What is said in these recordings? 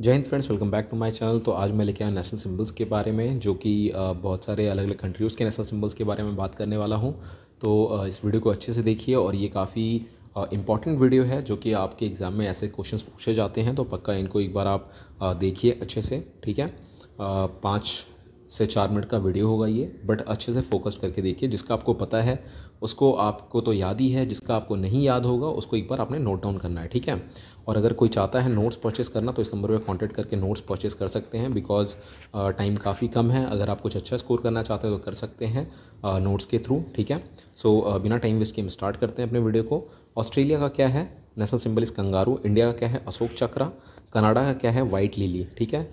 जय हिंद friends welcome back to my channel तो आज मैं लेके आया नेशनल सिंबल्स के बारे में जो कि बहुत सारे अलग अलग कंट्रीज़ के नेशनल सिंबल्स के बारे में बात करने वाला हूँ तो इस वीडियो को अच्छे से देखिए और ये काफ़ी इंपॉर्टेंट वीडियो है जो कि आपके एग्ज़ाम में ऐसे क्वेश्चन पूछे जाते हैं तो पक्का इनको एक बार आप देखिए अच्छे से ठीक है पाँच से चार मिनट का वीडियो होगा ये बट अच्छे से फोकस करके देखिए जिसका आपको पता है उसको आपको तो याद ही है जिसका आपको नहीं याद होगा उसको एक बार आपने नोट डाउन करना है ठीक है और अगर कोई चाहता है नोट्स परचेस करना तो इस नंबर पर कॉन्टैक्ट करके नोट्स परचेस कर सकते हैं बिकॉज टाइम काफ़ी कम है अगर आप कुछ अच्छा स्कोर करना चाहते हो तो कर सकते हैं नोट्स के थ्रू ठीक है सो so, बिना टाइम वेस्ट के हम स्टार्ट करते हैं अपने वीडियो को ऑस्ट्रेलिया का क्या है नेशनल सिंबल इस कंगारू इंडिया का क्या है अशोक चक्रा कनाडा का क्या है वाइट लिली ठीक है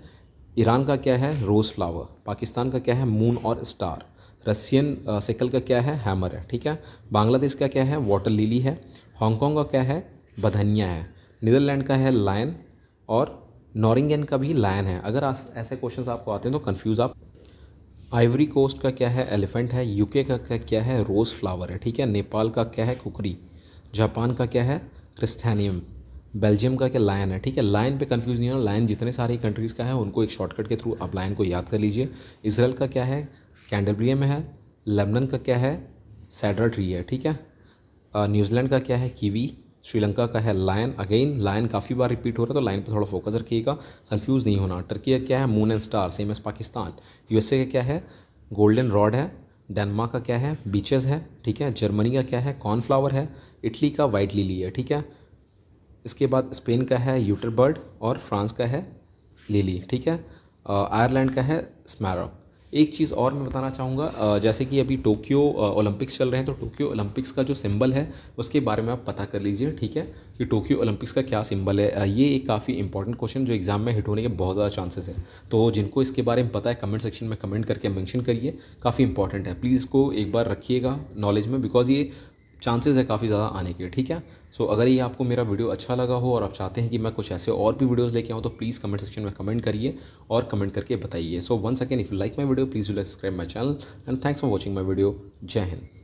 ईरान का क्या है रोज़ फ्लावर पाकिस्तान का क्या है मून और स्टार रसियन सिकल का क्या है हैमर है ठीक है बांग्लादेश का क्या है वाटर लिली है हांगकॉन्ग का क्या है बधनिया है नीदरलैंड का है लायन और नॉरिंगन का भी लायन है अगर ऐसे क्वेश्चंस आपको आते हैं तो कन्फ्यूज़ आप आइवरी कोस्ट का क्या है एलिफेंट है यूके का क्या, क्या है रोज़ फ्लावर है ठीक है नेपाल का क्या है कुकरी जापान का क्या है क्रिस्थानियम बेल्जियम का क्या लायन है ठीक है लायन पे कंफ्यूज नहीं होना लायन जितने सारी कंट्रीज़ का है उनको एक शॉर्टकट के थ्रू आप लायन को याद कर लीजिए इसराइल का क्या है कैंडलब्रिया में है लेबनन का क्या है सैडर ट्री है ठीक है न्यूजीलैंड का क्या है कीवी श्रीलंका का है लायन अगेन लायन काफ़ी बार रिपीट हो रहा है तो लाइन पर थोड़ा फोकस रखिएगा कन्फ्यूज़ नहीं होना टर्की का क्या है moon and star same as Pakistan USA का क्या है गोल्डन रॉड है डेनमार्क का क्या है बीचेज़ है ठीक है जर्मनी का क्या है कॉर्नफ्लावर है इटली का वाइट लिली है ठीक है इसके बाद स्पेन का है यूटरबर्ड और फ्रांस का है लिली ठीक है आयरलैंड का है स्मैरॉक एक चीज़ और मैं बताना चाहूँगा जैसे कि अभी टोक्यो ओलंपिक्स चल रहे हैं तो टोक्यो ओलंपिक्स का जो सिंबल है उसके बारे में आप पता कर लीजिए ठीक है कि टोक्यो ओलंपिक्स का क्या सिंबल है ये एक काफ़ी इंपॉर्टेंट क्वेश्चन जो एग्ज़ाम में हिट होने के बहुत ज़्यादा चांसेस है तो जिनको इसके बारे में पता है कमेंट सेक्शन में कमेंट करके मैंशन करिए काफ़ी इंपॉर्टेंट है प्लीज़ इसको एक बार रखिएगा नॉलेज में बिकॉज ये चांसेस है काफ़ी ज़्यादा आने के ठीक है सो so, अगर ये आपको मेरा वीडियो अच्छा लगा हो और आप चाहते हैं कि मैं कुछ ऐसे और भी वीडियोस लेके आऊँ तो प्लीज़ कमेंट सेक्शन में कमेंट करिए और कमेंट करके बताइए so one second if you like my video please you subscribe my channel and thanks for watching my video जय हिंद